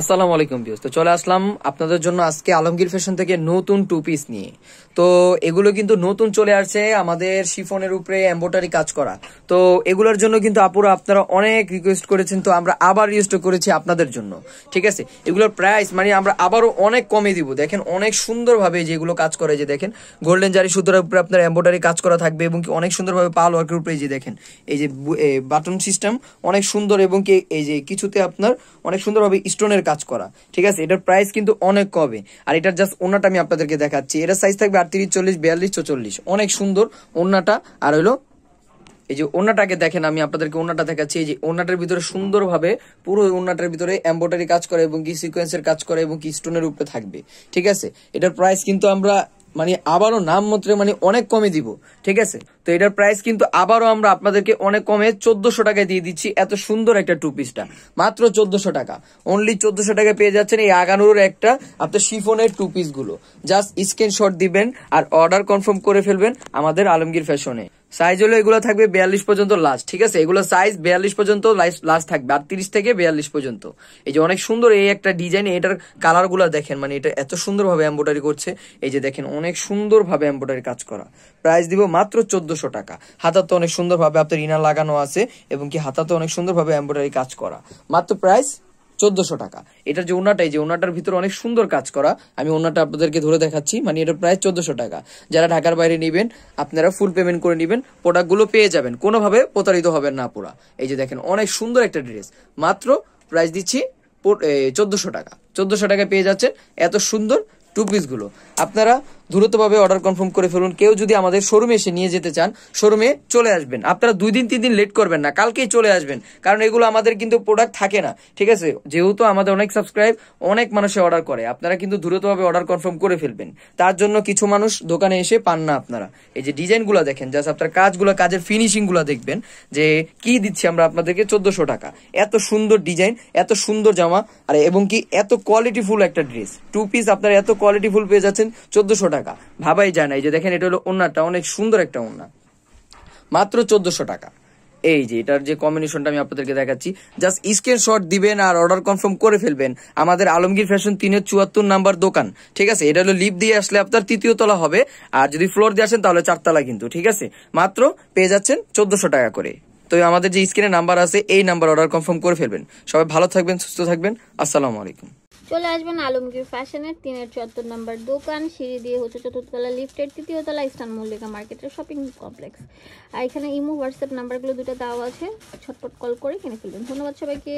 আসসালামু আলাইকুম বিউস তো চলে আসলাম আপনাদের জন্য আজকে আলমগীর ফ্যাশন থেকে নতুন টু পিস নিয়ে তো এগুলো কিন্তু নতুন চলে আসছে আমাদের শিফনের উপরে এম্বোটারি কাজ করা তো এগুলোর জন্য কিন্তু আপুরা আপনারা অনেক রিকোয়েস্ট করেছেন তো আমরা আবার রিকোয়েস্ট করেছি আপনাদের জন্য ঠিক আছে এগুলোর প্রাইস মানে আমরা আবারও অনেক কমে দিব দেখেন অনেক সুন্দরভাবে যেগুলো কাজ করে যে দেখেন গোল্ডেন জারি সুতরার উপরে আপনার এম্বোটারি কাজ করা থাকবে এবং কি অনেক সুন্দরভাবে পাল ওয়ার্কের উপরে যে দেখেন এই যে বাটন সিস্টেম অনেক সুন্দর এবং কি এই যে কিছুতে আপনার অনেক সুন্দরভাবে স্টোনের কাজ করা ঠিক আছে এটার প্রাইস কিন্তু অনেক কবে আর এটার জাস্ট ওনাটা আমি আপনাদেরকে দেখাচ্ছি এটার সাইজ থাকবে আটত্রিশ চল্লিশ বিয়াল্লিশ চল্লিশ অনেক সুন্দর ওনাটা আর হইলো এই যে ওনাটাকে দেখেন আমি আপনাদেরকে ওনাটা দেখাচ্ছি এই যে ওনাটার ভিতরে সুন্দরভাবে পুরো ওনাটার ভিতরে এম্বয়ডারি কাজ করে এবং কি সিকোয়েন্সের কাজ করে এবং কি স্টোনের উপরে থাকবে ঠিক আছে এটার প্রাইস কিন্তু আমরা মানে আবারও নামমাত্র মানে অনেক কমে দিব ঠিক আছে তো এটার প্রাইস কিন্তু আবারও আমরা আপনাদেরকে অনেক কমে চোদ্দশো টাকায় দিয়ে দিচ্ছি এত সুন্দর একটা টু পিসটা মাত্র চোদ্দশো টাকা অনলি চোদ্দশো টাকায় পেয়ে যাচ্ছেন এই আগানোর একটা আপনার শিফনের টু পিসগুলো জাস্ট স্ক্রিনশট দিবেন আর অর্ডার কনফার্ম করে ফেলবেন আমাদের আলমগীর ফ্যাশনে সাইজ হলো এগুলো থাকবে বিয়াল্লিশ পর্যন্ত লাস্ট ঠিক আছে এগুলো সাইজ বিয়াল্লিশ পর্যন্ত লাস্ট থাকবে আর তিরিশ থেকে বিয়াল্লিশ পর্যন্ত এই যে অনেক সুন্দর এই একটা ডিজাইন এটার গুলা দেখেন মানে এটা এত সুন্দরভাবে এম্ব্রয়ডারি করছে এই যে দেখেন অনেক সুন্দরভাবে এম্ব্রয়ডারি কাজ করা প্রাইস দিব মাত্র চোদ্দশো টাকা হাতাতে অনেক সুন্দরভাবে আপনার ইনার লাগানো আছে এবং কি হাতাতে অনেক সুন্দরভাবে এম্ব্রয়ডারি কাজ করা মাত্র প্রাইস চোদ্দশো টাকা এটার যে ওনাটাই যে ওনাটার ভিতরে অনেক সুন্দর কাজ করা আমি ওনাটা আপনাদেরকে ধরে দেখাচ্ছি মানে এটা প্রায় চোদ্দশো টাকা যারা ঢাকার বাইরে নেবেন আপনারা ফুল পেমেন্ট করে নেবেন প্রোডাক্টগুলো পেয়ে যাবেন কোনোভাবে প্রতারিত হবেন না পুরা এই যে দেখেন অনেক সুন্দর একটা ড্রেস মাত্র প্রাইস দিচ্ছি চোদ্দশো টাকা চোদ্দশো টাকায় পেয়ে যাচ্ছেন এত সুন্দর টু পিসগুলো আপনারা দ্রুতভাবে অর্ডার কনফার্ম করে ফেলুন কেউ যদি আমাদের শোরুমে এসে নিয়ে যেতে চান শোরুমে চলে আসবেন আপনারা দুই দিন তিন দিন লেট করবেন না কালকেই চলে আসবেন কারণ এগুলো আমাদের কিন্তু প্রোডাক্ট থাকে না ঠিক আছে যেহেতু আমাদের অনেক সাবস্ক্রাইব অনেক মানুষে অর্ডার করে আপনারা কিন্তু দ্রুতভাবে অর্ডার কনফার্ম করে ফেলবেন তার জন্য কিছু মানুষ দোকানে এসে পান না আপনারা এই যে ডিজাইনগুলো দেখেন জাস্ট আপনার কাজগুলো কাজের ফিনিশিংগুলো দেখবেন যে কি দিচ্ছি আমরা আপনাদেরকে চোদ্দশো টাকা এত সুন্দর ডিজাইন এত সুন্দর জামা আর এবং কি এত কোয়ালিটিফুল একটা ড্রেস টু পিস আপনারা এত কোয়ালিটিফুল পেয়ে যাচ্ছেন চোদ্দশো টাকা টাকা ভাবাই যায় না এই যে দেখেন এটা হলো ওনাটা অনেক সুন্দর একটা ওনা মাত্র চোদ্দশো টাকা এই যে এটার যে কম্বিনেশনটা আমি আপনাদেরকে দেখাচ্ছি জাস্ট স্ক্রিনশট দিবেন আর অর্ডার কনফার্ম করে ফেলবেন আমাদের আলমগীর ফ্যাশন তিনের চুয়াত্তর নাম্বার দোকান ঠিক আছে এটা হলো লিপ দিয়ে আসলে আপনার তৃতীয় তলা হবে আর যদি ফ্লোর দিয়ে আসেন তাহলে চারতলা কিন্তু ঠিক আছে মাত্র পেয়ে যাচ্ছেন চোদ্দশো টাকা করে তো আমাদের যে স্ক্রিনে নাম্বার আছে এই নাম্বার অর্ডার কনফার্ম করে ফেলবেন সবাই ভালো থাকবেন সুস্থ থাকবেন আসসালামু আলাইকুম চলে আসবেন আলমগীর ফ্যাশনের তিনের চত্বর নাম্বার দোকান সিঁড়ি দিয়ে হচ্ছে চতুর্থতলা লিফটের তৃতীয়তলা ইস্টান মল্লিকা মার্কেটের শপিং কমপ্লেক্স আর এখানে ইমো হোয়াটসঅ্যাপ নাম্বারগুলো দুটো দেওয়া আছে ছটপট কল করে কিনে ফেলবেন ধন্যবাদ সবাইকে